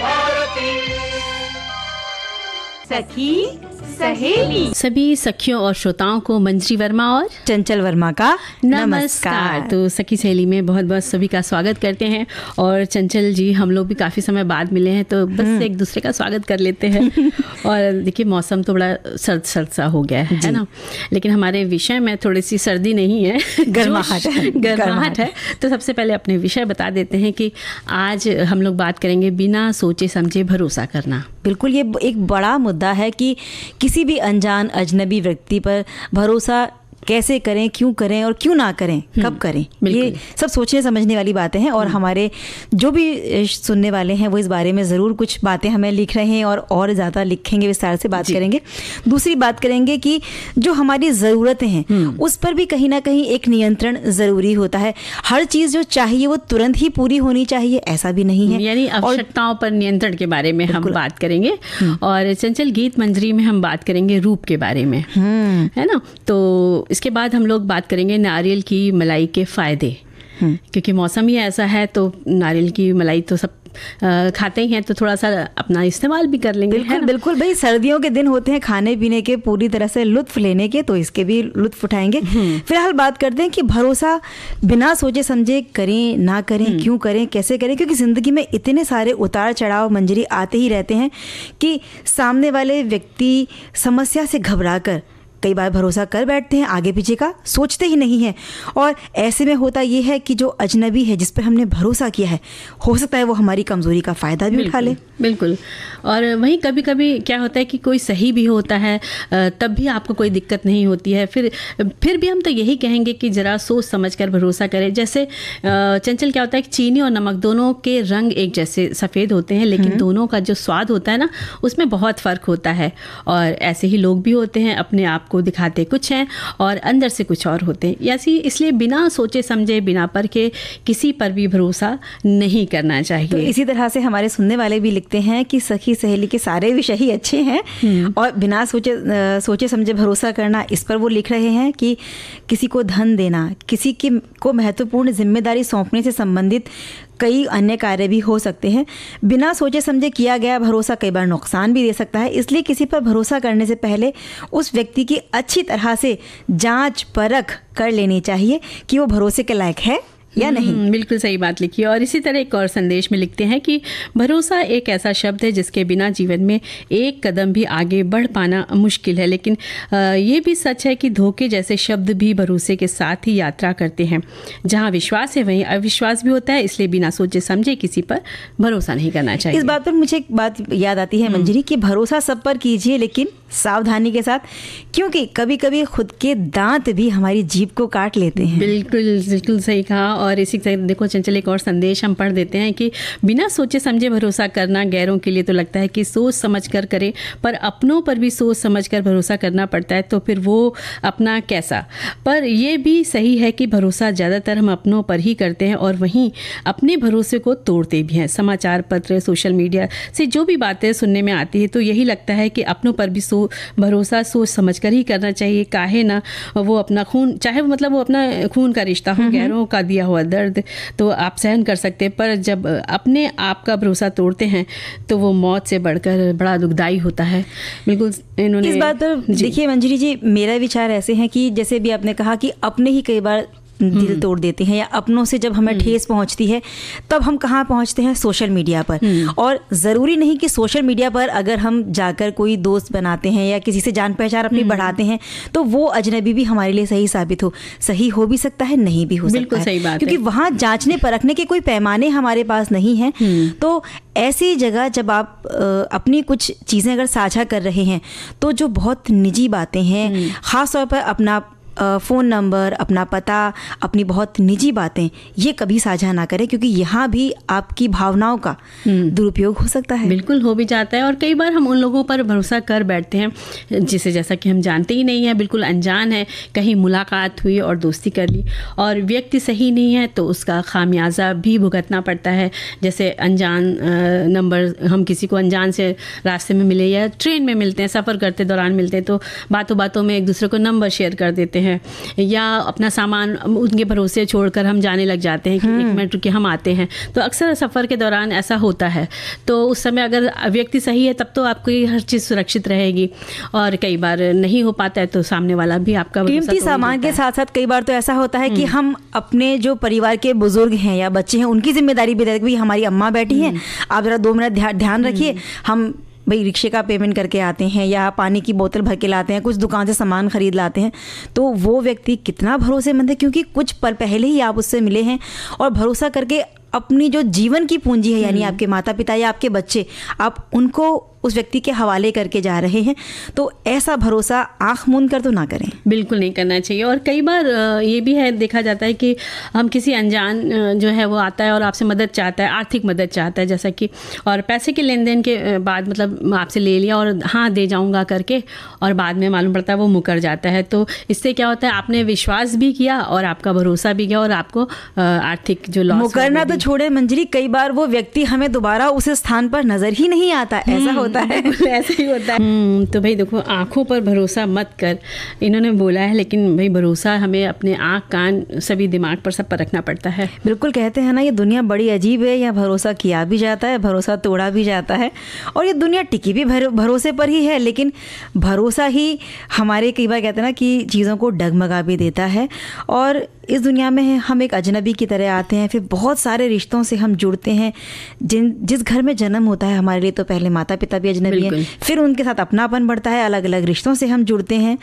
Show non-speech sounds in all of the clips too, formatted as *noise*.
भारती सखी सहेली सभी सखियों और श्रोताओं को मंजरी वर्मा और चंचल वर्मा का नमस्कार तो सखी सहेली में बहुत बहुत सभी का स्वागत करते हैं और चंचल जी हम लोग भी काफी समय बाद मिले हैं तो बस हम्म। एक दूसरे का स्वागत कर लेते हैं *laughs* और देखिए मौसम तो बड़ा सर्द सर्द सा हो गया है ना लेकिन हमारे विषय में थोड़ी सी सर्दी नहीं है *laughs* गर्माहट गर्माहट है तो सबसे पहले अपने विषय बता देते हैं कि आज हम लोग बात करेंगे बिना सोचे समझे भरोसा करना बिल्कुल ये एक बड़ा मुद्दा है कि किसी भी अनजान अजनबी व्यक्ति पर भरोसा कैसे करें क्यों करें और क्यों ना करें हम्म, कब करें ये सब सोचने समझने वाली बातें हैं और हम्म। हमारे जो भी सुनने वाले हैं वो इस बारे में ज़रूर कुछ बातें हमें लिख रहे हैं और और ज़्यादा लिखेंगे विस्तार से बात करेंगे दूसरी बात करेंगे कि जो हमारी ज़रूरतें हैं हम्म। उस पर भी कहीं ना कहीं एक नियंत्रण ज़रूरी होता है हर चीज़ जो चाहिए वो तुरंत ही पूरी होनी चाहिए ऐसा भी नहीं है यानी आवश्यकताओं पर नियंत्रण के बारे में हम बात करेंगे और चंचल गीत मंजरी में हम बात करेंगे रूप के बारे में है ना तो इसके बाद हम लोग बात करेंगे नारियल की मलाई के फ़ायदे हम्म। क्योंकि मौसम ही ऐसा है तो नारियल की मलाई तो सब खाते ही हैं तो थोड़ा सा अपना इस्तेमाल भी कर लेंगे बिल्कुल बिल्कुल भाई सर्दियों के दिन होते हैं खाने पीने के पूरी तरह से लुत्फ लेने के तो इसके भी लुत्फ उठाएंगे हम्म। फिलहाल बात करते हैं कि भरोसा बिना सोचे समझे करें ना करें हम्म। क्यों करें कैसे करें क्योंकि ज़िंदगी में इतने सारे उतार चढ़ाव मंजरी आते ही रहते हैं कि सामने वाले व्यक्ति समस्या से घबरा कर कई बार भरोसा कर बैठते हैं आगे पीछे का सोचते ही नहीं है और ऐसे में होता ये है कि जो अजनबी है जिस पर हमने भरोसा किया है हो सकता है वो हमारी कमज़ोरी का फ़ायदा भी उठा ले बिल्कुल और वहीं कभी कभी क्या होता है कि कोई सही भी होता है तब भी आपको कोई दिक्कत नहीं होती है फिर फिर भी हम तो यही कहेंगे कि ज़रा सोच समझ कर भरोसा करें जैसे चंचल क्या होता है कि चीनी और नमक दोनों के रंग एक जैसे सफ़ेद होते हैं लेकिन हम्म। दोनों का जो स्वाद होता है ना उसमें बहुत फ़र्क होता है और ऐसे ही लोग भी होते हैं अपने आप आपको दिखाते कुछ हैं और अंदर से कुछ और होते हैं ऐसी इसलिए बिना सोचे समझे बिना पर के किसी पर भी भरोसा नहीं करना चाहिए तो इसी तरह से हमारे सुनने वाले भी लिखते हैं कि सखी सहेली के सारे विषय ही अच्छे हैं हम्म। और बिना सोचे सोचे समझे भरोसा करना इस पर वो लिख रहे हैं कि किसी को धन देना किसी के को महत्वपूर्ण जिम्मेदारी सौंपने से संबंधित कई अन्य कार्य भी हो सकते हैं बिना सोचे समझे किया गया भरोसा कई बार नुकसान भी दे सकता है इसलिए किसी पर भरोसा करने से पहले उस व्यक्ति की अच्छी तरह से जांच परख कर लेनी चाहिए कि वो भरोसे के लायक है या हम्म, नहीं बिल्कुल सही बात लिखी और इसी तरह एक और संदेश में लिखते हैं कि भरोसा एक ऐसा शब्द है जिसके बिना जीवन में एक कदम भी आगे बढ़ पाना मुश्किल है लेकिन ये भी सच है कि धोखे जैसे शब्द भी भरोसे के साथ ही यात्रा करते हैं जहाँ विश्वास है वहीं अविश्वास भी होता है इसलिए बिना सोचे समझे किसी पर भरोसा नहीं करना चाहिए इस बात पर मुझे एक बात याद आती है हम्म। मंजरी कि भरोसा सब पर कीजिए लेकिन सावधानी के साथ क्योंकि कभी कभी खुद के दांत भी हमारी जीभ को काट लेते हैं बिल्कुल बिल्कुल सही कहा और इसी तरह देखो चंचल एक और संदेश हम पढ़ देते हैं कि बिना सोचे समझे भरोसा करना गैरों के लिए तो लगता है कि सोच समझ कर करें पर अपनों पर भी सोच समझ कर भरोसा करना पड़ता है तो फिर वो अपना कैसा पर यह भी सही है कि भरोसा ज़्यादातर हम अपनों पर ही करते हैं और वहीं अपने भरोसे को तोड़ते भी हैं समाचार पत्र सोशल मीडिया से जो भी बातें सुनने में आती है तो यही लगता है कि अपनों पर भी सो भरोसा सोच समझ कर ही करना चाहिए काहे ना वो अपना खून चाहे मतलब वो अपना खून का रिश्ता हो हम्म, हम्म। गैरों का दिया हुआ दर्द तो आप सहन कर सकते हैं पर जब अपने आप का भरोसा तोड़ते हैं तो वो मौत से बढ़कर बड़ा दुखदायी होता है बिल्कुल इन्होंने इस बात पर देखिए मंजरी जी मेरा विचार ऐसे हैं कि जैसे भी आपने कहा कि अपने ही कई बार दिल हम्म। तोड़ देते हैं या अपनों से जब हमें हम्म। ठेस पहुंचती है तब हम कहाँ पहुंचते हैं सोशल मीडिया पर हम्म। और ज़रूरी नहीं कि सोशल मीडिया पर अगर हम जाकर कोई दोस्त बनाते हैं या किसी से जान पहचान अपनी बढ़ाते हैं तो वो अजनबी भी हमारे लिए सही साबित हो सही हो भी सकता है नहीं भी हो सकता सही बात क्योंकि वहाँ जांचने परखने के कोई पैमाने हमारे पास नहीं है तो ऐसी जगह जब आप अपनी कुछ चीज़ें अगर साझा कर रहे हैं तो जो बहुत निजी बातें हैं ख़ास तौर पर अपना फ़ोन नंबर अपना पता अपनी बहुत निजी बातें ये कभी साझा ना करें क्योंकि यहाँ भी आपकी भावनाओं का हम्म। दुरुपयोग हो सकता है बिल्कुल हो भी जाता है और कई बार हम उन लोगों पर भरोसा कर बैठते हैं जिसे जैसा कि हम जानते ही नहीं है बिल्कुल अनजान है कहीं मुलाकात हुई और दोस्ती कर ली और व्यक्ति सही नहीं है तो उसका खामियाजा भी भुगतना पड़ता है जैसे अनजान नंबर हम किसी को अनजान से रास्ते में मिले या ट्रेन में मिलते हैं सफ़र करते दौरान मिलते हैं तो बातों बातों में एक दूसरे को नंबर शेयर कर देते हैं हैं या अपना सामान उनके भरोसे छोड़कर हम जाने लग जाते हैं कि एक हम्म। मिनट रुके हम आते हैं तो अक्सर सफ़र के दौरान ऐसा होता है तो उस समय अगर व्यक्ति सही है तब तो आपकी हर चीज़ सुरक्षित रहेगी और कई बार नहीं हो पाता है तो सामने वाला भी आपका कीमती सामान के साथ साथ कई बार तो ऐसा होता है कि हम्म। हम अपने जो परिवार के बुजुर्ग हैं या बच्चे हैं उनकी जिम्मेदारी भी हमारी अम्मा बैठी हैं हम्म। आप ज़रा दो मिनट ध्यान रखिए हम भाई रिक्शे का पेमेंट करके आते हैं या पानी की बोतल भर के लाते हैं कुछ दुकान से सामान ख़रीद लाते हैं तो वो व्यक्ति कितना भरोसेमंद है क्योंकि कुछ पल पहले ही आप उससे मिले हैं और भरोसा करके अपनी जो जीवन की पूंजी है यानी हम्म। आपके माता पिता या आपके बच्चे आप उनको उस व्यक्ति के हवाले करके जा रहे हैं तो ऐसा भरोसा आंख मूंद कर तो ना करें बिल्कुल नहीं करना चाहिए और कई बार ये भी है देखा जाता है कि हम किसी अनजान जो है वो आता है और आपसे मदद चाहता है आर्थिक मदद चाहता है जैसा कि और पैसे के लेन देन के बाद मतलब आपसे ले लिया और हाँ दे जाऊँगा करके और बाद में मालूम पड़ता है वो मुकर जाता है तो इससे क्या होता है आपने विश्वास भी किया और आपका भरोसा भी गया और आपको आर्थिक जो लॉस मुकरना तो छोड़े मंजरी कई बार वो व्यक्ति हमें दोबारा उस स्थान पर नजर ही नहीं आता ऐसा हम्म, होता होता है ऐसे ही होता है हम्म, तो भाई देखो आँखों पर भरोसा मत कर इन्होंने बोला है लेकिन भाई भरोसा हमें अपने आँख कान सभी दिमाग पर सब पर रखना पड़ता है बिल्कुल कहते हैं ना ये दुनिया बड़ी अजीब है यहाँ भरोसा किया भी जाता है भरोसा तोड़ा भी जाता है और ये दुनिया टिकी भी भरोसे पर ही है लेकिन भरोसा ही हमारे कई बार कहते हैं ना कि चीज़ों को डगमगा भी देता है और इस दुनिया में हम एक अजनबी की तरह आते हैं फिर बहुत सारे रिश्तों से हम जुड़ते हैं जिन जिस घर में जन्म होता है हमारे लिए तो पहले माता पिता भी अजनबी हैं फिर उनके साथ अपनापन बढ़ता है अलग अलग रिश्तों से हम जुड़ते हैं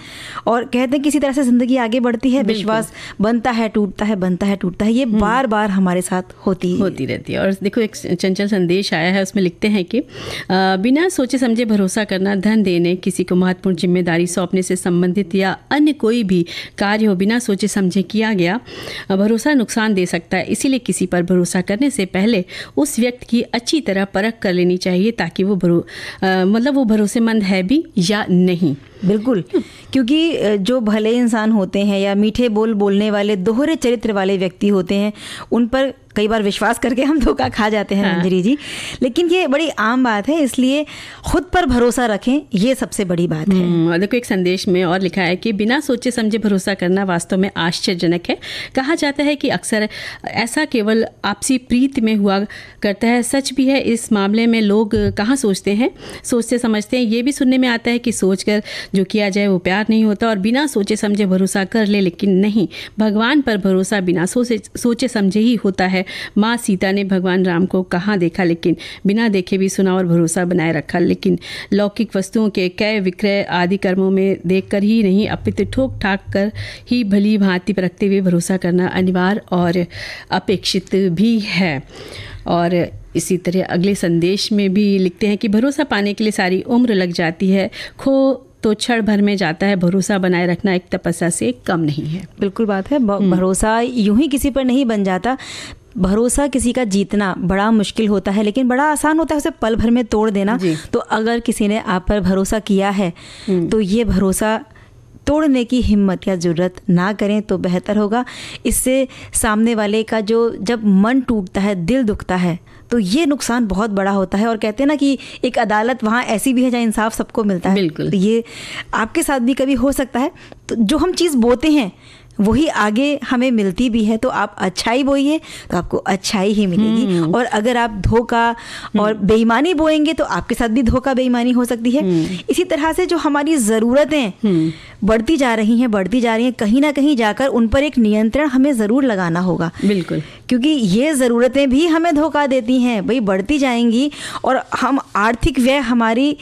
और कहते हैं किसी तरह से ज़िंदगी आगे बढ़ती है विश्वास बनता है टूटता है बनता है टूटता है ये हम्म। बार बार हमारे साथ होती है होती रहती है और देखो एक चंचल संदेश आया है उसमें लिखते हैं कि बिना सोचे समझे भरोसा करना धन देने किसी को महत्वपूर्ण जिम्मेदारी सौंपने से संबंधित या अन्य कोई भी कार्य हो बिना सोचे समझे किया गया या भरोसा नुकसान दे सकता है इसीलिए किसी पर भरोसा करने से पहले उस व्यक्ति की अच्छी तरह परख कर लेनी चाहिए ताकि वो मतलब वो भरोसेमंद है भी या नहीं बिल्कुल क्योंकि जो भले इंसान होते हैं या मीठे बोल बोलने वाले दोहरे चरित्र वाले व्यक्ति होते हैं उन पर कई बार विश्वास करके हम धोखा खा जाते हैं हाँ। मंजरी जी लेकिन ये बड़ी आम बात है इसलिए खुद पर भरोसा रखें ये सबसे बड़ी बात है हम्म, देखो एक संदेश में और लिखा है कि बिना सोचे समझे भरोसा करना वास्तव में आश्चर्यजनक है कहा जाता है कि अक्सर ऐसा केवल आपसी प्रीत में हुआ करता है सच भी है इस मामले में लोग कहाँ सोचते हैं सोचते समझते हैं ये भी सुनने में आता है कि सोच कर जो किया जाए वो प्यार नहीं होता और बिना सोचे समझे भरोसा कर ले लेकिन नहीं भगवान पर भरोसा बिना सोचे सोचे समझे ही होता है माँ सीता ने भगवान राम को कहाँ देखा लेकिन बिना देखे भी सुना और भरोसा बनाए रखा लेकिन लौकिक वस्तुओं के क्रय विक्रय आदि कर्मों में देख कर ही नहीं अपित ठोक ठाक कर ही भली भांति पर रखते हुए भरोसा करना अनिवार्य और अपेक्षित भी है और इसी तरह अगले संदेश में भी लिखते हैं कि भरोसा पाने के लिए सारी उम्र लग जाती है खो तो क्षण भर में जाता है भरोसा बनाए रखना एक तपस्या से कम नहीं है बिल्कुल बात है हम्म। भरोसा यूं ही किसी पर नहीं बन जाता भरोसा किसी का जीतना बड़ा मुश्किल होता है लेकिन बड़ा आसान होता है उसे पल भर में तोड़ देना तो अगर किसी ने आप पर भरोसा किया है हम्म। तो ये भरोसा तोड़ने की हिम्मत या ज़रूरत ना करें तो बेहतर होगा इससे सामने वाले का जो जब मन टूटता है दिल दुखता है तो ये नुकसान बहुत बड़ा होता है और कहते हैं ना कि एक अदालत वहाँ ऐसी भी है जहाँ इंसाफ सबको मिलता है बिल्कुल तो ये आपके साथ भी कभी हो सकता है तो जो हम चीज़ बोते हैं वही आगे हमें मिलती भी है तो आप अच्छाई बोइए तो आपको अच्छाई ही मिलेगी हम्म। और अगर आप धोखा हम्म। और बेईमानी बोएंगे तो आपके साथ भी धोखा बेईमानी हो सकती है हम्म। इसी तरह से जो हमारी ज़रूरतें बढ़ती जा रही हैं बढ़ती जा रही हैं कहीं ना कहीं जाकर उन पर एक नियंत्रण हमें ज़रूर लगाना होगा बिल्कुल क्योंकि ये ज़रूरतें भी हमें धोखा देती हैं भाई बढ़ती जाएंगी और हम आर्थिक व्यय हमारी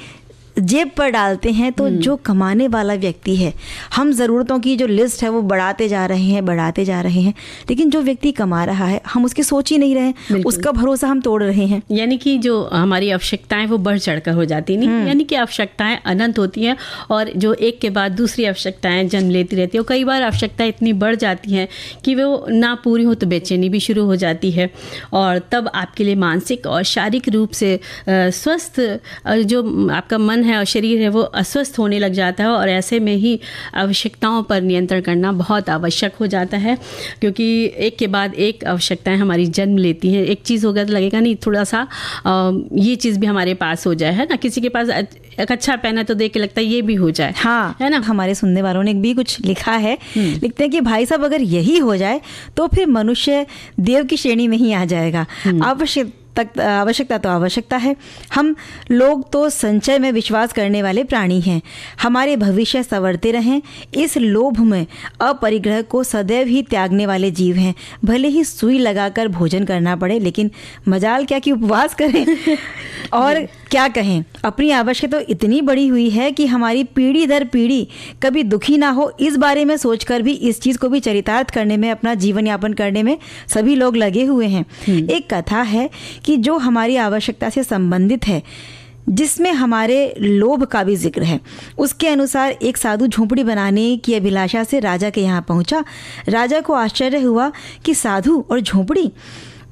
जेब पर डालते हैं तो हम्म। जो कमाने वाला व्यक्ति है हम ज़रूरतों की जो लिस्ट है वो बढ़ाते जा रहे हैं बढ़ाते जा रहे हैं लेकिन जो व्यक्ति कमा रहा है हम उसकी सोच ही नहीं रहे उसका भरोसा हम तोड़ रहे हैं यानी कि जो हमारी आवश्यकताएं वो बढ़ चढ़ कर हो जाती नहीं हम्म। यानी कि आवश्यकताएं अनंत होती हैं और जो एक के बाद दूसरी आवश्यकताएं जन्म लेती रहती है और कई बार आवश्यकता इतनी बढ़ जाती हैं कि वो ना पूरी हो तो बेचैनी भी शुरू हो जाती है और तब आपके लिए मानसिक और शारीरिक रूप से स्वस्थ जो आपका मन है और शरीर है वो अस्वस्थ होने लग जाता है और ऐसे में ही आवश्यकताओं पर नियंत्रण करना बहुत आवश्यक हो जाता है क्योंकि एक के बाद एक आवश्यकताएं हमारी जन्म लेती हैं एक चीज़ होगा तो लगेगा नहीं थोड़ा सा ये चीज़ भी हमारे पास हो जाए है ना किसी के पास एक अच्छा पहना तो देख के लगता है ये भी हो जाए हाँ है ना हमारे सुनने वालों ने भी कुछ लिखा है हम्म। लिखते हैं कि भाई साहब अगर यही हो जाए तो फिर मनुष्य देव की श्रेणी में ही आ जाएगा हम्म। अवश्य तक आवश्यकता तो आवश्यकता है हम लोग तो संचय में विश्वास करने वाले प्राणी हैं हमारे भविष्य संवरते रहें इस लोभ में अपरिग्रह को सदैव ही त्यागने वाले जीव हैं भले ही सुई लगाकर भोजन करना पड़े लेकिन मजाल क्या कि उपवास करें *laughs* और क्या कहें अपनी आवश्यकता तो इतनी बड़ी हुई है कि हमारी पीढ़ी दर पीढ़ी कभी दुखी ना हो इस बारे में सोचकर भी इस चीज़ को भी चरितार्थ करने में अपना जीवन यापन करने में सभी लोग लगे हुए हैं हम्म। एक कथा है कि जो हमारी आवश्यकता से संबंधित है जिसमें हमारे लोभ का भी जिक्र है उसके अनुसार एक साधु झोंपड़ी बनाने की अभिलाषा से राजा के यहाँ पहुँचा राजा को आश्चर्य हुआ कि साधु और झोंपड़ी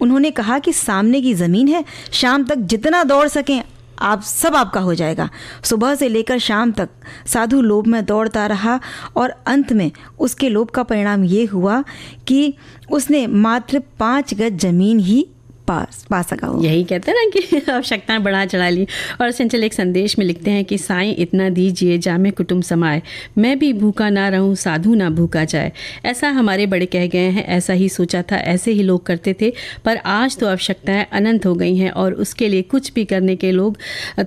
उन्होंने कहा कि सामने की ज़मीन है शाम तक जितना दौड़ सकें आप सब आपका हो जाएगा सुबह से लेकर शाम तक साधु लोभ में दौड़ता रहा और अंत में उसके लोभ का परिणाम ये हुआ कि उसने मात्र पाँच गज ज़मीन ही पा पा सका यही कहते हैं ना कि *laughs* आवश्यकताएं बढ़ा चढ़ा ली और सेंचल एक संदेश में लिखते हैं कि साई इतना दीजिए जामे कुटुम समाए मैं भी भूखा ना रहूं साधु ना भूखा जाए ऐसा हमारे बड़े कह गए हैं ऐसा ही सोचा था ऐसे ही लोग करते थे पर आज तो आवश्यकताएं अनंत हो गई हैं और उसके लिए कुछ भी करने के लोग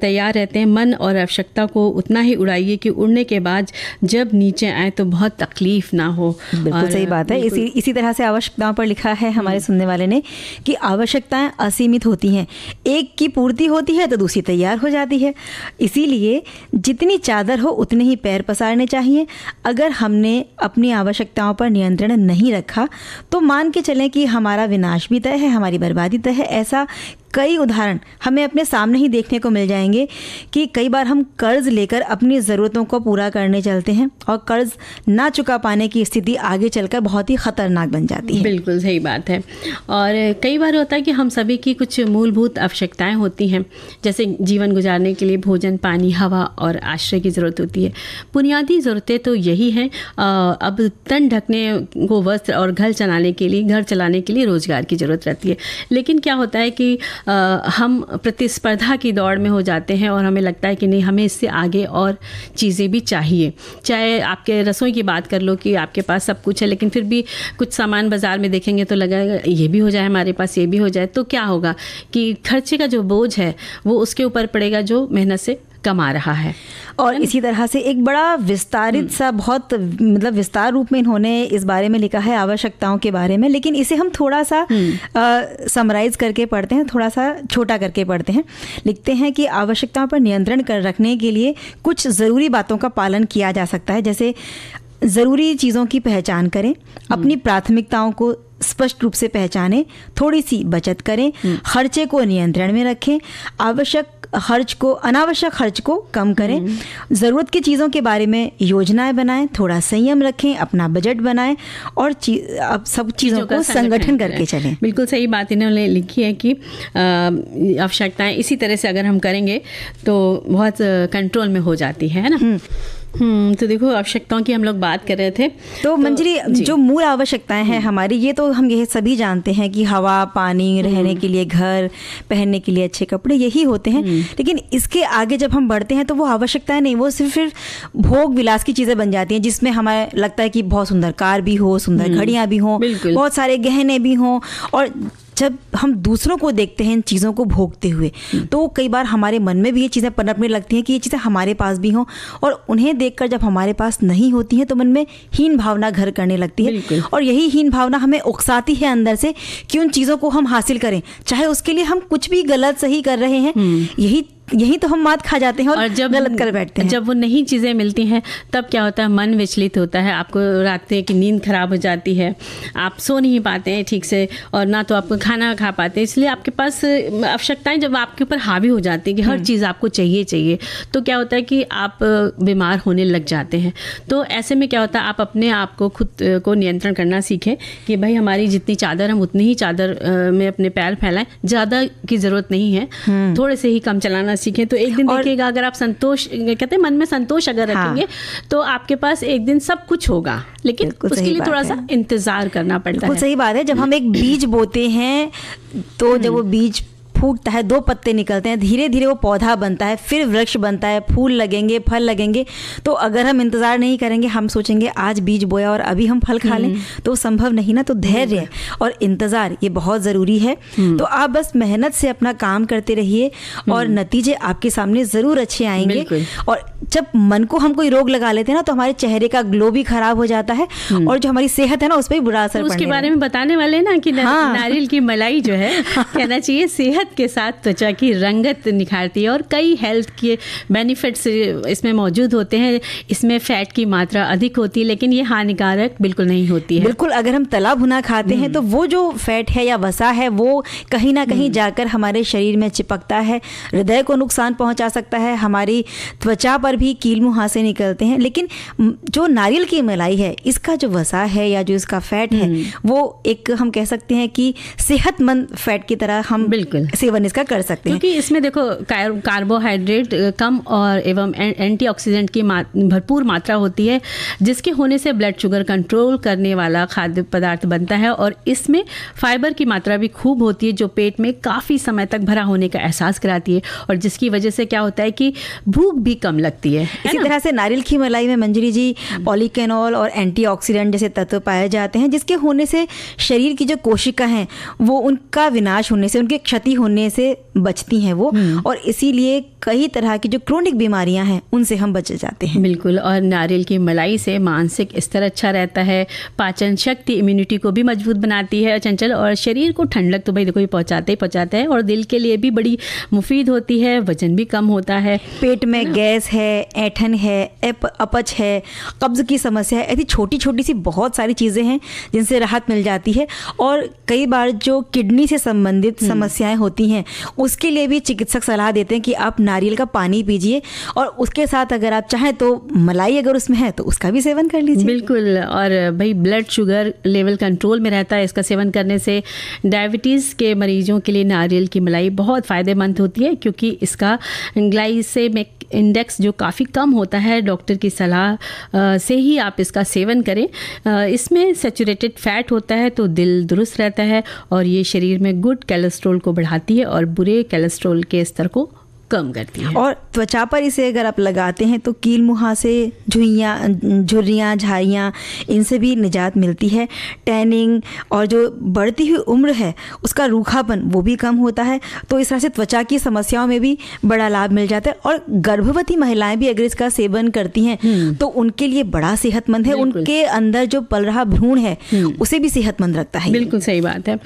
तैयार रहते हैं मन और आवश्यकता को उतना ही उड़ाइए कि उड़ने के बाद जब नीचे आए तो बहुत तकलीफ ना हो बिल्कुल सही बात है इसी इसी तरह से आवश्यकताओं पर लिखा है हमारे हम्म। सुनने वाले ने कि आवश्यकता आवश्यकताएं असीमित होती हैं एक की पूर्ति होती है तो दूसरी तैयार हो जाती है इसीलिए जितनी चादर हो उतने ही पैर पसारने चाहिए अगर हमने अपनी आवश्यकताओं पर नियंत्रण नहीं रखा तो मान के चलें कि हमारा विनाश भी तय है हमारी बर्बादी तय है ऐसा कई उदाहरण हमें अपने सामने ही देखने को मिल जाएंगे कि कई बार हम कर्ज लेकर अपनी ज़रूरतों को पूरा करने चलते हैं और कर्ज ना चुका पाने की स्थिति आगे चलकर बहुत ही ख़तरनाक बन जाती है बिल्कुल सही बात है और कई बार होता है कि हम सभी की कुछ मूलभूत आवश्यकताएं होती हैं जैसे जीवन गुजारने के लिए भोजन पानी हवा और आश्रय की ज़रूरत होती है बुनियादी ज़रूरतें तो यही हैं अब तन ढकने को वस्त्र और घर चलाने के लिए घर चलाने के लिए रोज़गार की ज़रूरत रहती है लेकिन क्या होता है कि हम प्रतिस्पर्धा की दौड़ में हो जाते हैं और हमें लगता है कि नहीं हमें इससे आगे और चीज़ें भी चाहिए चाहे आपके रसोई की बात कर लो कि आपके पास सब कुछ है लेकिन फिर भी कुछ सामान बाज़ार में देखेंगे तो लगेगा ये भी हो जाए हमारे पास ये भी हो जाए तो क्या होगा कि खर्चे का जो बोझ है वो उसके ऊपर पड़ेगा जो मेहनत से कमा रहा है और इसी तरह से एक बड़ा विस्तारित हम्म। सा बहुत मतलब विस्तार रूप में इन्होंने इस बारे में लिखा है आवश्यकताओं के बारे में लेकिन इसे हम थोड़ा सा समराइज हम्म। करके पढ़ते हैं थोड़ा सा छोटा करके पढ़ते हैं लिखते हैं कि आवश्यकताओं पर नियंत्रण कर रखने के लिए कुछ ज़रूरी बातों का पालन किया जा सकता है जैसे ज़रूरी चीज़ों की पहचान करें हम्म। अपनी प्राथमिकताओं को स्पष्ट रूप से पहचानें थोड़ी सी बचत करें खर्चे को नियंत्रण में रखें आवश्यक खर्च को अनावश्यक खर्च को कम करें हम्म। ज़रूरत की चीज़ों के बारे में योजनाएं बनाएं थोड़ा संयम रखें अपना बजट बनाएं और अब सब चीज़ों को संगठन करके चलें बिल्कुल सही बात इन्होंने लिखी है कि आवश्यकताएं इसी तरह से अगर हम करेंगे तो बहुत कंट्रोल में हो जाती है ना हम्म। हम्म, तो देखो आवश्यकताओं की हम लोग बात कर रहे थे तो, तो मंजरी जो मूल आवश्यकताएं हैं हम्म। हमारी ये तो हम ये सभी जानते हैं कि हवा पानी हम्म। रहने के लिए घर पहनने के लिए अच्छे कपड़े यही होते हैं लेकिन इसके आगे जब हम बढ़ते हैं तो वो आवश्यकताएं नहीं वो सिर्फ फिर भोग विलास की चीज़ें बन जाती हैं जिसमें हमें लगता है कि बहुत सुंदर कार भी हो सुंदर घड़ियाँ भी हों बहुत सारे गहने भी हों और जब हम दूसरों को देखते हैं इन चीज़ों को भोगते हुए तो कई बार हमारे मन में भी ये चीज़ें पनपने लगती हैं कि ये चीज़ें हमारे पास भी हों और उन्हें देखकर जब हमारे पास नहीं होती हैं तो मन में हीन भावना घर करने लगती है और यही हीन भावना हमें उकसाती है अंदर से कि उन चीज़ों को हम हासिल करें चाहे उसके लिए हम कुछ भी गलत सही कर रहे हैं हम्म। यही यही तो हम मात खा जाते हैं और, और जब गलत कर बैठते हैं जब वो नई चीज़ें मिलती हैं तब क्या होता है मन विचलित होता है आपको रातें की नींद खराब हो जाती है आप सो नहीं पाते हैं ठीक से और ना तो आपको खाना खा पाते हैं इसलिए आपके पास आवश्यकताएं जब आपके ऊपर हावी हो जाती है कि हर हम्म। चीज़ आपको चाहिए चाहिए तो क्या होता है कि आप बीमार होने लग जाते हैं तो ऐसे में क्या होता है आप अपने आप को खुद को नियंत्रण करना सीखें कि भाई हमारी जितनी चादर हम उतनी ही चादर में अपने पैर फैलाएं ज़्यादा की ज़रूरत नहीं है हम्म। थोड़े से ही कम चलाना करना सीखें तो एक दिन देखिएगा अगर आप संतोष कहते हैं मन में संतोष अगर हाँ। रखेंगे तो आपके पास एक दिन सब कुछ होगा लेकिन उसके लिए थोड़ा सा इंतजार करना पड़ता है सही बात है जब हम एक बीज बोते हैं तो जब वो हम्म। बीज फूटता है दो पत्ते निकलते हैं धीरे धीरे वो पौधा बनता है फिर वृक्ष बनता है फूल लगेंगे फल लगेंगे तो अगर हम इंतज़ार नहीं करेंगे हम सोचेंगे आज बीज बोया और अभी हम फल खा लें हम्म। तो संभव नहीं ना तो हम्म। धैर्य और इंतज़ार ये बहुत ज़रूरी है हम्म। तो आप बस मेहनत से अपना काम करते रहिए और नतीजे आपके सामने ज़रूर अच्छे आएंगे और जब मन को हम कोई रोग लगा लेते हैं ना तो हमारे चेहरे का ग्लो भी खराब हो जाता है और जो हमारी सेहत है ना उस पर बुरा असर तो उसके बारे में बताने वाले ना कि हाँ। नारियल की मलाई जो है *laughs* कहना चाहिए सेहत मेहनत के साथ त्वचा की रंगत निखारती है और कई हेल्थ के बेनिफिट्स इसमें मौजूद होते हैं इसमें फैट की मात्रा अधिक होती है लेकिन ये हानिकारक बिल्कुल नहीं होती है बिल्कुल अगर हम तला भुना खाते हैं हम्म। तो वो जो फैट है या वसा है वो कहीं ना कहीं हम्म। जाकर हमारे शरीर में चिपकता है हृदय को नुकसान पहुंचा सकता है हमारी त्वचा पर भी कील मुहासे निकलते हैं लेकिन जो नारियल की मलाई है इसका जो वसा है या जो इसका फैट है हम्म। वो एक हम कह सकते हैं कि सेहतमंद फैट की तरह हम बिल्कुल सेवन इसका कर सकते हैं क्योंकि इसमें देखो कार्बोहाइड्रेट कम और एवं एंटीऑक्सीडेंट की मा, भरपूर मात्रा होती है जिसके होने से ब्लड शुगर कंट्रोल करने वाला खाद्य पदार्थ बनता है और इसमें फाइबर की मात्रा भी खूब होती है जो पेट में काफ़ी समय तक भरा होने का एहसास कराती है और जिसकी वजह से क्या होता है कि भूख भी कम लगती है इसी तरह से नारियल की मलाई में मंजरी जी पॉलीकेनॉल हम्म। और एंटीऑक्सीडेंट जैसे तत्व पाए जाते हैं जिसके होने से शरीर की जो कोशिका हैं वो उनका विनाश होने से उनकी क्षति होने होने से बचती हैं वो हम्म। और इसीलिए कई तरह की जो क्रोनिक बीमारियां हैं उनसे हम बच जाते हैं बिल्कुल और नारियल की मलाई से मानसिक स्तर अच्छा रहता है पाचन शक्ति इम्यूनिटी को भी मजबूत बनाती है चंचल और शरीर को ठंडक तो भाई देखो ये पहुँचाते ही पहुँचाते हैं और दिल के लिए भी बड़ी मुफीद होती है वजन भी कम होता है पेट में गैस है ऐठन है अपच है कब्ज़ की समस्या है ऐसी छोटी छोटी सी बहुत सारी चीज़ें हैं जिनसे राहत मिल जाती है और कई बार जो किडनी से संबंधित हम्म। समस्याएं होती हैं उसके लिए भी चिकित्सक सलाह देते हैं कि आप नारियल का पानी पीजिए और उसके साथ अगर आप चाहें तो मलाई अगर उसमें है तो उसका भी सेवन कर लीजिए बिल्कुल और भाई ब्लड शुगर लेवल कंट्रोल में रहता है इसका सेवन करने से डायबिटीज़ के मरीजों के लिए नारियल की मलाई बहुत फ़ायदेमंद होती है क्योंकि इसका ग्लाइसेमिक इंडेक्स जो काफ़ी कम होता है डॉक्टर की सलाह से ही आप इसका सेवन करें इसमें सेचूरेटेड फैट होता है तो दिल दुरुस्त रहता है और ये शरीर में गुड कैलेस्ट्रोल को बढ़ाती है और बुरे कोलेस्ट्रोल के स्तर को कम करती है और त्वचा पर इसे अगर आप लगाते हैं तो कील मुहासे झुइया झुर्रियाँ झाइयाँ इनसे भी निजात मिलती है टैनिंग और जो बढ़ती हुई उम्र है उसका रूखापन वो भी कम होता है तो इस तरह से त्वचा की समस्याओं में भी बड़ा लाभ मिल जाता है और गर्भवती महिलाएं भी अगर इसका सेवन करती हैं हम्म। तो उनके लिए बड़ा सेहतमंद है उनके अंदर जो पल रहा भ्रूण है हम्म। उसे भी सेहतमंद रखता है बिल्कुल सही बात है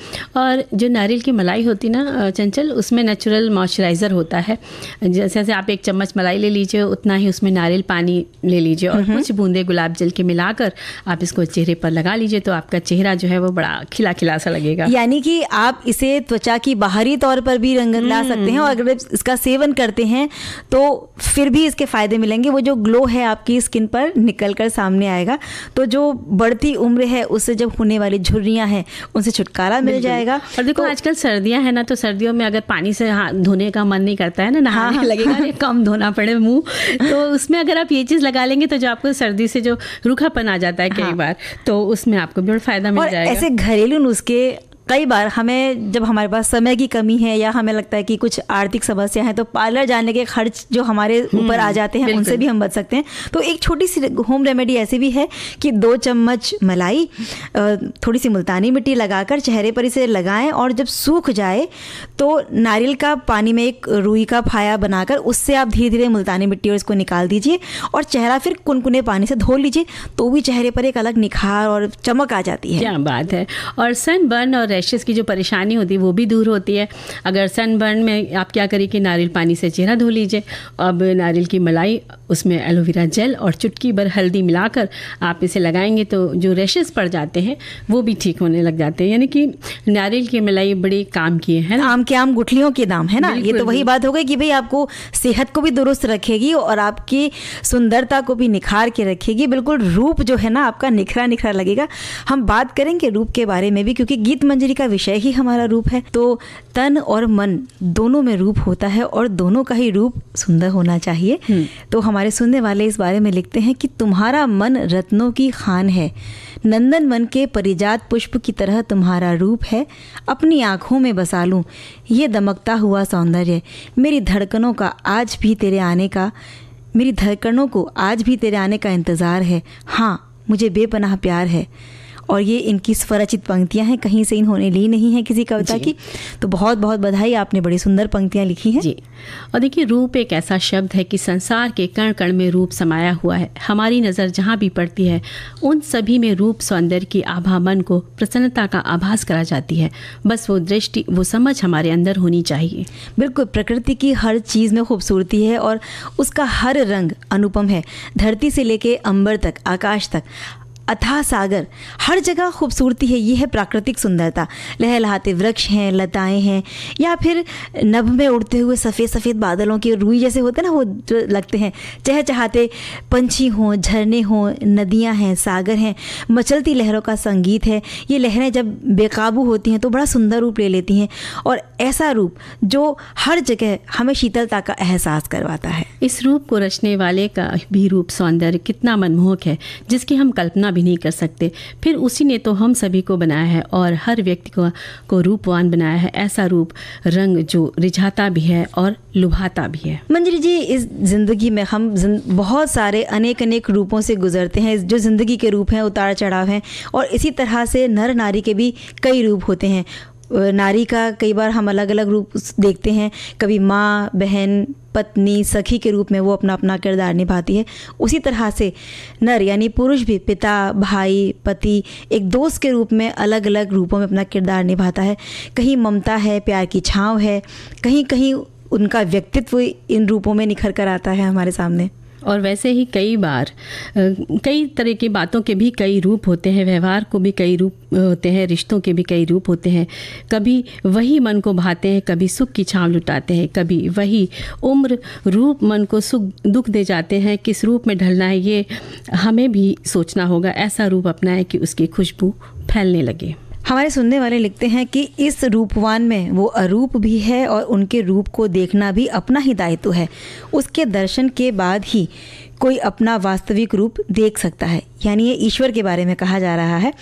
और जो नारियल की मलाई होती ना चंचल उसमें नेचुरल मॉइस्चराइज़र होता है जैसे जैसे आप एक चम्मच मलाई ले लीजिए उतना ही उसमें नारियल पानी ले लीजिए और कुछ बूंदे गुलाब जल के मिलाकर आप इसको चेहरे पर लगा लीजिए तो आपका चेहरा जो है वो बड़ा खिला खिला सा लगेगा यानी कि आप इसे त्वचा की बाहरी तौर पर भी रंग ला हम्म। सकते हैं और अगर इसका सेवन करते हैं तो फिर भी इसके फायदे मिलेंगे वो जो ग्लो है आपकी स्किन पर निकल कर सामने आएगा तो जो बढ़ती उम्र है उससे जब होने वाली झुर्रियाँ हैं उनसे छुटकारा मिल जाएगा और देखो तो आजकल सर्दियाँ हैं ना तो सर्दियों में अगर पानी से हाथ धोने का मन नहीं करता है ना ना नहाने हाँ, हाँ। लगेगा हाँ, कम धोना पड़े मुंह तो उसमें अगर आप ये चीज़ लगा लेंगे तो जो आपको सर्दी से जो रूखापन आ जाता है कई हाँ, बार तो उसमें आपको भी फायदा मिल जाएगा ऐसे घरेलू नुस्खे कई बार हमें जब हमारे पास समय की कमी है या हमें लगता है कि कुछ आर्थिक समस्या है तो पार्लर जाने के खर्च जो हमारे ऊपर आ हम्म, जाते हैं उनसे भी हम बच सकते हैं तो एक छोटी सी होम रेमेडी ऐसी भी है कि दो चम्मच मलाई थोड़ी सी मुल्तानी मिट्टी लगाकर चेहरे पर इसे लगाएं और जब सूख जाए तो नारियल का पानी में एक रुई का फाया बनाकर उससे आप धीरे धीरे मुल्तानी मिट्टी और इसको निकाल दीजिए और चेहरा फिर कुनकुने पानी से धो लीजिए तो भी चेहरे पर एक अलग निखार और चमक आ जाती है क्या बात है और सनबर्न और रैशेज़ की जो परेशानी होती है वो भी दूर होती है अगर सनबर्न में आप क्या करिए कि नारियल पानी से चेहरा धो लीजिए अब नारियल की मलाई उसमें एलोवेरा जेल और चुटकी भर हल्दी मिलाकर आप इसे लगाएंगे तो जो रैशेज़ पड़ जाते हैं वो भी ठीक होने लग जाते हैं यानी कि नारियल की मलाई बड़े काम किए हैं आम के आम गुठलियों के दाम है ना ये तो वही बात हो गई कि भाई आपको सेहत को भी दुरुस्त रखेगी और आपकी सुंदरता को भी निखार के रखेगी बिल्कुल रूप जो है ना आपका निखरा निखरा लगेगा हम बात करेंगे रूप के बारे में भी क्योंकि गीत मंजरी का विषय ही हमारा रूप है तो तन और मन दोनों में रूप होता है और दोनों का ही रूप सुंदर होना चाहिए हम्म। तो हमारे हमारे सुनने वाले इस बारे में लिखते हैं कि तुम्हारा मन रत्नों की खान है नंदन मन के परिजात पुष्प की तरह तुम्हारा रूप है अपनी आँखों में बसा लूँ ये दमकता हुआ सौंदर्य मेरी धड़कनों का आज भी तेरे आने का मेरी धड़कनों को आज भी तेरे आने का इंतज़ार है हाँ मुझे बेपनाह प्यार है और ये इनकी स्वरचित पंक्तियां हैं कहीं से इन्होंने ली नहीं है किसी कविता की तो बहुत बहुत बधाई आपने बड़ी सुंदर पंक्तियाँ लिखी हैं जी और देखिए रूप एक ऐसा शब्द है कि संसार के कण कण में रूप समाया हुआ है हमारी नज़र जहाँ भी पड़ती है उन सभी में रूप सौंदर्य की आभा मन को प्रसन्नता का आभास करा जाती है बस वो दृष्टि वो समझ हमारे अंदर होनी चाहिए बिल्कुल प्रकृति की हर चीज़ में खूबसूरती है और उसका हर रंग अनुपम है धरती से लेके अंबर तक आकाश तक अथाह सागर हर जगह खूबसूरती है ये है प्राकृतिक सुंदरता लहलहाते वृक्ष हैं लताएं हैं या फिर नभ में उड़ते हुए सफ़ेद सफ़ेद बादलों के रुई जैसे होते ना वो जो लगते हैं चहचहाते पंछी हों झरने हों नदियाँ हैं सागर हैं मचलती लहरों का संगीत है ये लहरें जब बेकाबू होती हैं तो बड़ा सुंदर रूप ले लेती हैं और ऐसा रूप जो हर जगह हमें शीतलता का एहसास करवाता है इस रूप को रचने वाले का भी रूप सौंदर्य कितना मनमोहक है जिसकी हम कल्पना भी नहीं कर सकते फिर उसी ने तो हम सभी को बनाया है और हर व्यक्ति को, को रूपवान बनाया है ऐसा रूप रंग जो रिझाता भी है और लुभाता भी है मंजरी जी इस ज़िंदगी में हम बहुत सारे अनेक अनेक रूपों से गुजरते हैं जो ज़िंदगी के रूप हैं उतार चढ़ाव हैं और इसी तरह से नर नारी के भी कई रूप होते हैं नारी का कई बार हम अलग अलग रूप देखते हैं कभी माँ बहन पत्नी सखी के रूप में वो अपना अपना किरदार निभाती है उसी तरह से नर यानी पुरुष भी पिता भाई पति एक दोस्त के रूप में अलग अलग रूपों में अपना किरदार निभाता है कहीं ममता है प्यार की छाँव है कहीं कहीं उनका व्यक्तित्व इन रूपों में निखर कर आता है हमारे सामने और वैसे ही कई बार कई तरह की बातों के भी कई रूप होते हैं व्यवहार को भी कई रूप होते हैं रिश्तों के भी कई रूप होते हैं कभी वही मन को भाते हैं कभी सुख की छाव लुटाते हैं कभी वही उम्र रूप मन को सुख दुख दे जाते हैं किस रूप में ढलना है ये हमें भी सोचना होगा ऐसा रूप अपनाएं कि उसकी खुशबू फैलने लगे हमारे सुनने वाले लिखते हैं कि इस रूपवान में वो अरूप भी है और उनके रूप को देखना भी अपना ही दायित्व है उसके दर्शन के बाद ही कोई अपना वास्तविक रूप देख सकता है यानी ये ईश्वर के बारे में कहा जा रहा है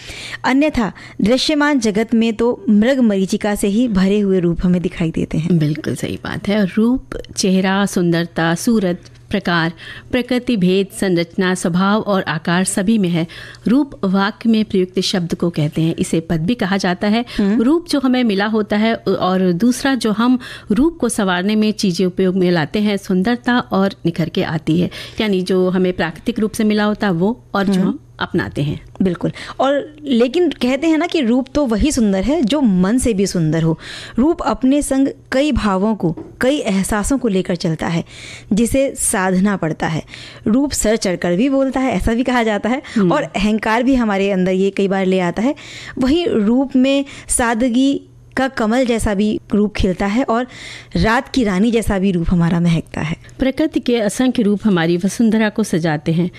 अन्यथा दृश्यमान जगत में तो मृग मरीचिका से ही भरे हुए रूप हमें दिखाई देते हैं बिल्कुल सही बात है रूप चेहरा सुंदरता सूरत प्रकार प्रकृति भेद संरचना स्वभाव और आकार सभी में है रूप वाक्य में प्रयुक्त शब्द को कहते हैं इसे पद भी कहा जाता है हम्म। रूप जो हमें मिला होता है और दूसरा जो हम रूप को संवारने में चीज़ें उपयोग में लाते हैं सुंदरता और निखर के आती है यानी जो हमें प्राकृतिक रूप से मिला होता है वो और जो हम्म। हम अपनाते हैं बिल्कुल और लेकिन कहते हैं ना कि रूप तो वही सुंदर है जो मन से भी सुंदर हो रूप अपने संग कई भावों को कई एहसासों को लेकर चलता है जिसे साधना पड़ता है रूप सर चढ़कर भी बोलता है ऐसा भी कहा जाता है हम्म। और अहंकार भी हमारे अंदर ये कई बार ले आता है वहीं रूप में सादगी का कमल जैसा भी रूप खिलता है और रात की रानी जैसा भी रूप हमारा महकता है प्रकृति के असंख्य रूप हमारी वसुंधरा को सजाते हैं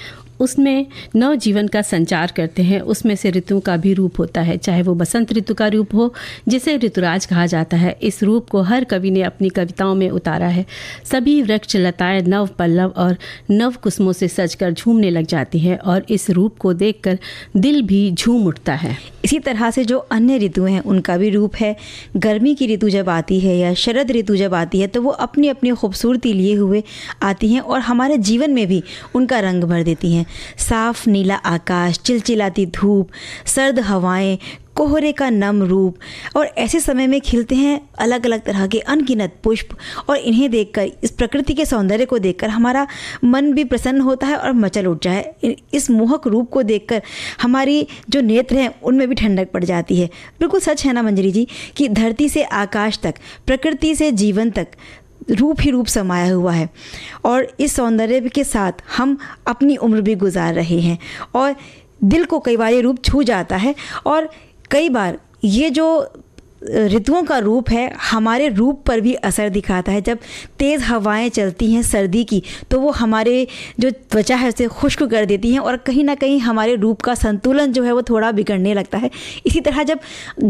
उसमें नव जीवन का संचार करते हैं उसमें से ऋतु का भी रूप होता है चाहे वो बसंत ऋतु का रूप हो जिसे ऋतुराज कहा जाता है इस रूप को हर कवि ने अपनी कविताओं में उतारा है सभी वृक्ष लताएं नव पल्लव और नव कुस्मों से सजकर झूमने लग जाती हैं और इस रूप को देख दिल भी झूम उठता है इसी तरह से जो अन्य ऋतु हैं उनका भी रूप है गर्मी की ऋतु जब आती है या शरद ऋतु जब आती है तो वो अपनी अपनी खूबसूरती लिए हुए आती हैं और हमारे जीवन में भी उनका रंग भर देती हैं साफ नीला आकाश चिलचिलाती धूप सर्द हवाएं कोहरे का नम रूप और ऐसे समय में खिलते हैं अलग अलग तरह के अनगिनत पुष्प और इन्हें देखकर इस प्रकृति के सौंदर्य को देखकर हमारा मन भी प्रसन्न होता है और मचल उठ जाए इस मोहक रूप को देखकर हमारी जो नेत्र हैं उनमें भी ठंडक पड़ जाती है बिल्कुल सच है ना मंजरी जी कि धरती से आकाश तक प्रकृति से जीवन तक रूप ही रूप समाया हुआ है और इस सौंदर्य के साथ हम अपनी उम्र भी गुजार रहे हैं और दिल को कई बार ये रूप छू जाता है और कई बार ये जो ऋतुओं का रूप है हमारे रूप पर भी असर दिखाता है जब तेज़ हवाएं चलती हैं सर्दी की तो वो हमारे जो त्वचा है उसे खुश्क कर देती हैं और कहीं ना कहीं हमारे रूप का संतुलन जो है वो थोड़ा बिगड़ने लगता है इसी तरह जब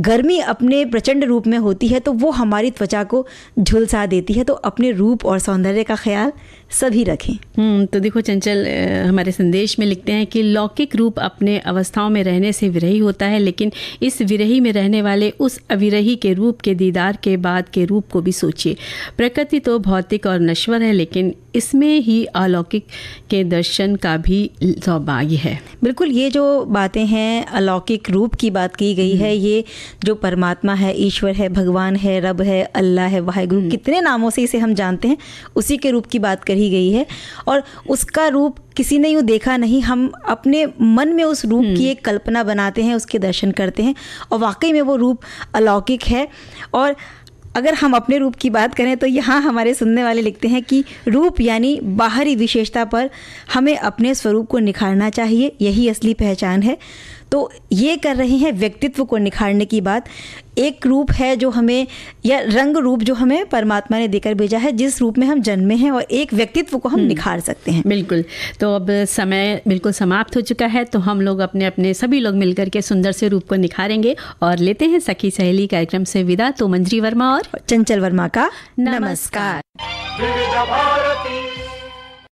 गर्मी अपने प्रचंड रूप में होती है तो वो हमारी त्वचा को झुलसा देती है तो अपने रूप और सौंदर्य का ख्याल सभी रखें हम्म, तो देखो चंचल हमारे संदेश में लिखते हैं कि लौकिक रूप अपने अवस्थाओं में रहने से विरही होता है लेकिन इस विरही में रहने वाले उस अविरही के रूप के दीदार के बाद के रूप को भी सोचिए प्रकृति तो भौतिक और नश्वर है लेकिन इसमें ही अलौकिक के दर्शन का भी सौभाग्य है बिल्कुल ये जो बातें हैं अलौकिक रूप की बात की गई है हम्म। ये जो परमात्मा है ईश्वर है भगवान है रब है अल्लाह है वाहिगुरु हम्म। कितने नामों से इसे हम जानते हैं उसी के रूप की बात करें चढ़ी गई है और उसका रूप किसी ने यूँ देखा नहीं हम अपने मन में उस रूप की हम्म। एक कल्पना बनाते हैं उसके दर्शन करते हैं और वाकई में वो रूप अलौकिक है और अगर हम अपने रूप की बात करें तो यहाँ हमारे सुनने वाले लिखते हैं कि रूप यानी बाहरी विशेषता पर हमें अपने स्वरूप को निखारना चाहिए यही असली पहचान है तो ये कर रहे हैं व्यक्तित्व को निखारने की बात एक रूप है जो हमें या रंग रूप जो हमें परमात्मा ने देकर भेजा है जिस रूप में हम जन्मे हैं और एक व्यक्तित्व को हम हम्म। निखार सकते हैं बिल्कुल तो अब समय बिल्कुल समाप्त हो चुका है तो हम लोग अपने अपने सभी लोग मिलकर के सुंदर से रूप को निखारेंगे और लेते हैं सखी सहेली कार्यक्रम से विदा तो मंजरी वर्मा और चंचल वर्मा का नमस्कार, नमस्कार।